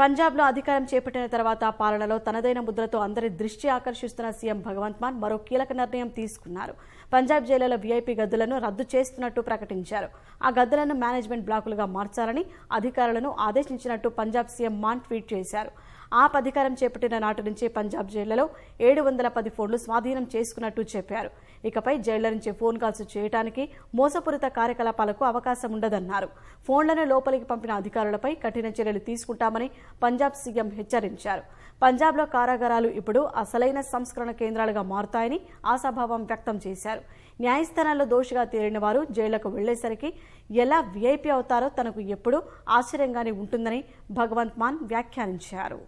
పంజాబ్లో అధికారం చేపట్టిన తర్వాత పాలనలో తనదైన ముద్రతో అందరి దృష్టి ఆకర్షిస్తున్న సీఎం భగవంత్ మాన్ మరో కీలక నిర్ణయం తీసుకున్నారు పంజాబ్ జైలుల వీఐపీ గదులను రద్దు చేస్తున్నట్టు ప్రకటించారు ఆ గదులను మేనేజ్మెంట్ బ్లాకులుగా మార్చాలని అధికారులను ఆదేశించినట్టు పంజాబ్ సీఎం మాన్ ట్వీట్ చేశారు ఆప్ అధికారం చేపట్టిన నాటి నుంచి పంజాబ్ జైళ్లలో ఏడు వందల పది ఫోన్లు స్వాధీనం చేసుకున్నట్టు చెప్పారు ఇకపై జైళ్ల నుంచి ఫోన్ కాల్స్ చేయడానికి మోసపూరిత కార్యకలాపాలకు అవకాశం ఉండదన్నారు ఫోన్లను లోపలికి పంపిన అధికారులపై కఠిన చర్యలు తీసుకుంటామని పంజాబ్ సీఎం హెచ్చరించారు పంజాబ్లో కారాగారాలు ఇప్పుడు అసలైన సంస్కరణ కేంద్రాలుగా మారుతాయని ఆశాభావం వ్యక్తం చేశారు న్యాయస్థానాల్లో దోషిగా తేలిన వారు జైళ్లకు వెళ్లేసరికి ఎలా వీఐపీ అవుతారో తనకు ఎప్పుడూ ఆశ్చర్యంగానే ఉంటుందని భగవంత్ మాన్ వ్యాఖ్యానించారు